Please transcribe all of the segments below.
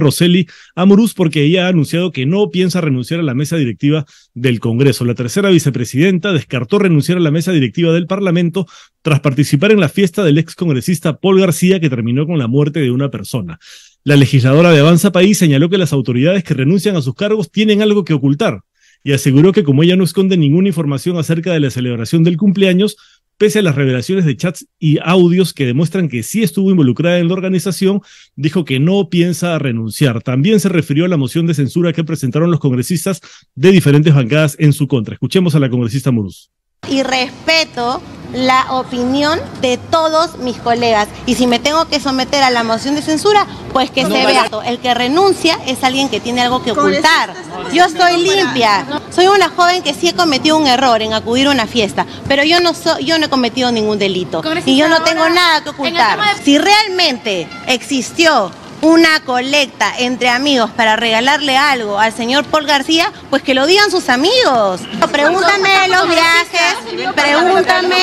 Roseli Amorús porque ella ha anunciado que no piensa renunciar a la mesa directiva del Congreso. La tercera vicepresidenta descartó renunciar a la mesa directiva del Parlamento tras participar en la fiesta del excongresista Paul García que terminó con la muerte de una persona. La legisladora de Avanza País señaló que las autoridades que renuncian a sus cargos tienen algo que ocultar y aseguró que como ella no esconde ninguna información acerca de la celebración del cumpleaños, pese a las revelaciones de chats y audios que demuestran que sí estuvo involucrada en la organización, dijo que no piensa renunciar. También se refirió a la moción de censura que presentaron los congresistas de diferentes bancadas en su contra. Escuchemos a la congresista Muruz. Y respeto la opinión de todos mis colegas. Y si me tengo que someter a la moción de censura, pues que se vea. El que renuncia es alguien que tiene algo que ocultar. Yo estoy limpia. Soy una joven que sí he cometido un error en acudir a una fiesta, pero yo no, yo no he cometido ningún delito. Y yo no tengo nada que ocultar. Si realmente existió una colecta entre amigos para regalarle algo al señor Paul García, pues que lo digan sus amigos. Pregúntame los viajes, pregúntame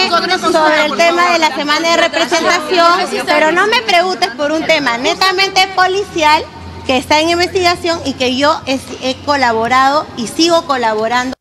sobre el tema de la semana de representación, pero no me preguntes por un tema netamente policial que está en investigación y que yo he colaborado y sigo colaborando.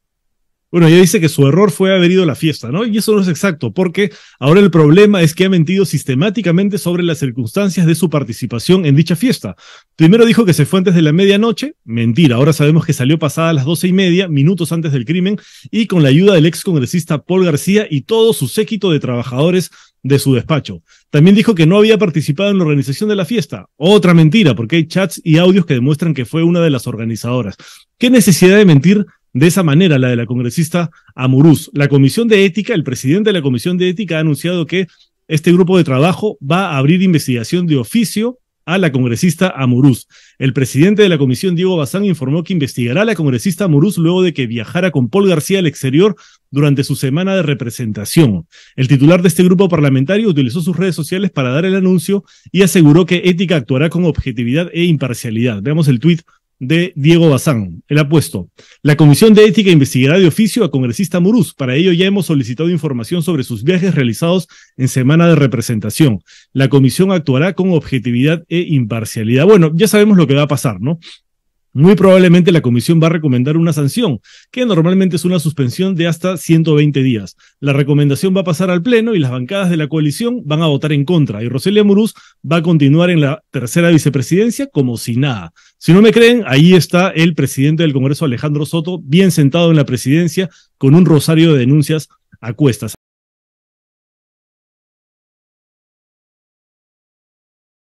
Bueno, ella dice que su error fue haber ido a la fiesta, ¿no? Y eso no es exacto, porque ahora el problema es que ha mentido sistemáticamente sobre las circunstancias de su participación en dicha fiesta. Primero dijo que se fue antes de la medianoche, mentira, ahora sabemos que salió pasada a las doce y media, minutos antes del crimen, y con la ayuda del ex congresista Paul García y todo su séquito de trabajadores de su despacho. También dijo que no había participado en la organización de la fiesta. Otra mentira, porque hay chats y audios que demuestran que fue una de las organizadoras. ¿Qué necesidad de mentir de esa manera la de la congresista Amuruz. La Comisión de Ética, el presidente de la Comisión de Ética ha anunciado que este grupo de trabajo va a abrir investigación de oficio a la congresista Amuruz. El presidente de la comisión, Diego Bazán, informó que investigará a la congresista Amuruz luego de que viajara con Paul García al exterior durante su semana de representación. El titular de este grupo parlamentario utilizó sus redes sociales para dar el anuncio y aseguró que Ética actuará con objetividad e imparcialidad. Veamos el tuit de Diego Bazán. Él ha puesto, la Comisión de Ética investigará de oficio a congresista Muruz. Para ello ya hemos solicitado información sobre sus viajes realizados en semana de representación. La comisión actuará con objetividad e imparcialidad. Bueno, ya sabemos lo que va a pasar, ¿no? Muy probablemente la comisión va a recomendar una sanción, que normalmente es una suspensión de hasta 120 días. La recomendación va a pasar al Pleno y las bancadas de la coalición van a votar en contra. Y Roselia Murús va a continuar en la tercera vicepresidencia como si nada. Si no me creen, ahí está el presidente del Congreso, Alejandro Soto, bien sentado en la presidencia con un rosario de denuncias a cuestas.